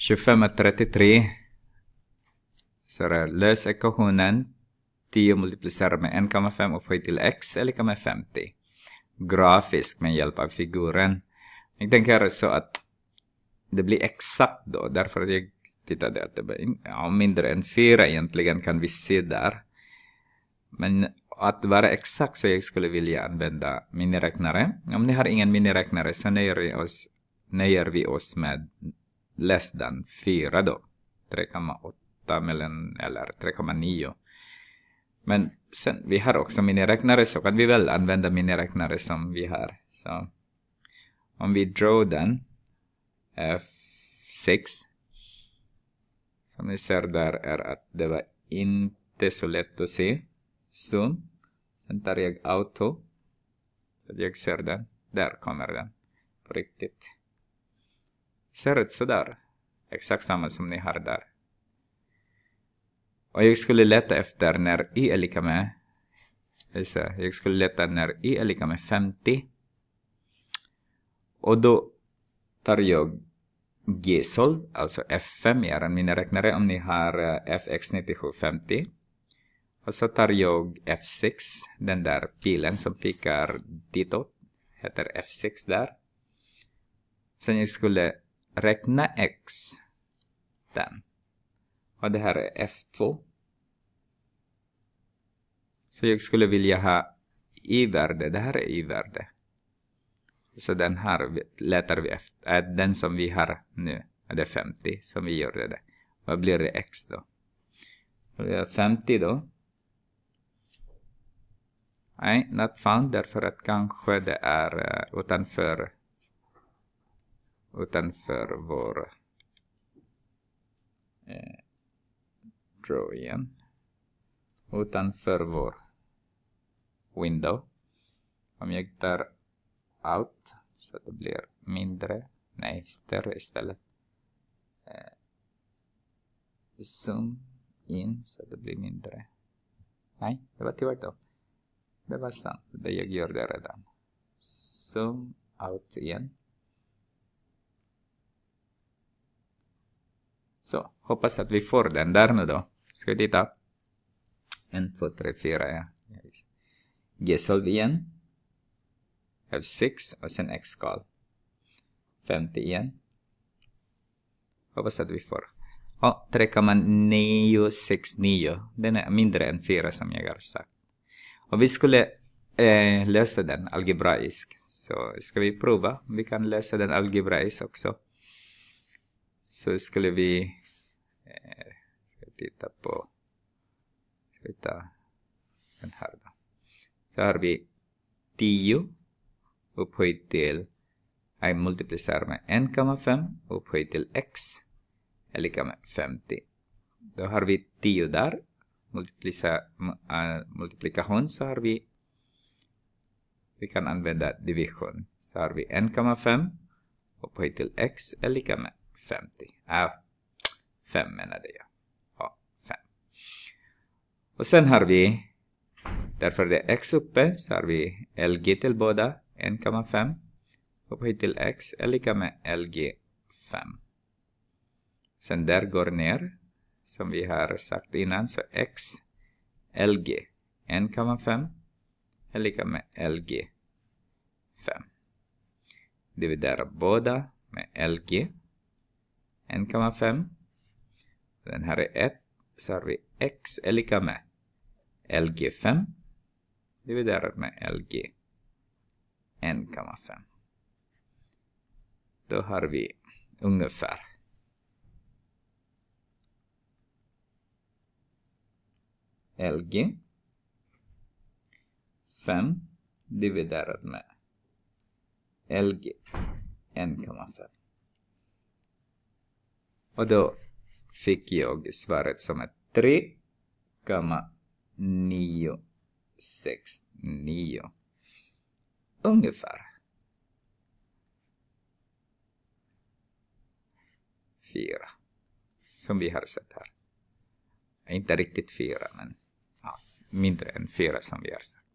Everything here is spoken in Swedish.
25 och 33. Så det är lös ekvationen. 10 multiplicerar med 1,5 upphöjt till x eller 1,50 Grafisk med hjälp av figuren. Jag tänker så att det blir exakt då. Därför att jag tittade att det blir ja, mindre än 4 egentligen kan vi se där. Men att vara exakt så jag skulle vilja använda miniräknare. Om ni har ingen miniräknare så nöjer vi oss, nöjer vi oss med less than 4 då. 3,8 mellan, eller 3,9. Men sen, vi har också miniräknare så kan vi väl använda miniräknare som vi har. Så om vi draw den, F6. Eh, som ni ser där är att det var inte så lätt att se. Zoom. Sen tar jag auto. Så jag ser den. Där kommer den. På riktigt ser ut sådär. Exakt samma som ni har där. Och jag skulle leta efter när i är lika med jag skulle leta när i är lika med 50. Och då tar jag G-sol, alltså F5 i er miniräknare om ni har eh, FX9750. Och så tar jag F6, den där pilen som pikar ditåt, heter F6 där. Sen jag skulle räkna x den. Och det här är f2. Så jag skulle vilja ha y-värde, det här är y-värde. Så den här letar vi efter, äh, den som vi har nu, det är 50 som vi gjorde det. Vad blir det x då? Vi har 50 då. Nej, not found därför att kanske det är eh, utanför utanför vår eh, draw igen utanför vår window om jag tar out så att det blir mindre nej större istället eh, zoom in så att det blir mindre nej det var tvärtom det var sant det jag gjorde redan zoom out igen Hoppas att vi får den där nu då. Ska vi titta? 1, 2, 3, 4 ja. G-solv igen. F6 och sen X-skal. 50 igen. Hoppas att vi får. Ja, 3,969. Den är mindre än 4 som jag har sagt. Och vi skulle eh, lösa den algebraisk. Så ska vi prova. Vi kan lösa den algebraisk också. Så skulle vi Ska titta på, ska vi ta den här då. Så har vi 10 upphöjt till, jag multiplicerar med 1,5 upphöjt till x är lika med 50. Då har vi 10 där, Multiplica, äh, multiplikation så har vi, vi kan använda division. Så har vi 1,5 upphöjt till x är lika med 50. Fem menade jag. Ja, fem. Och sen har vi, därför det är x uppe, så har vi lg till båda, 1,5. Upphöjt till x är lika med lg 5. Sen där går ner, som vi har sagt innan, så x lg 1,5 är lika med lg 5. Dividera båda med lg 1,5 den här är 1. Så har vi x är lika med lg5 dividerat med lg 1,5. Då har vi ungefär lg 5 dividerat med lg 1,5. Och då fick jag svaret som är 3,969. Ungefär. Fyra. Som vi har sett här. Inte riktigt fyra, men ja, mindre än fyra som vi har sett.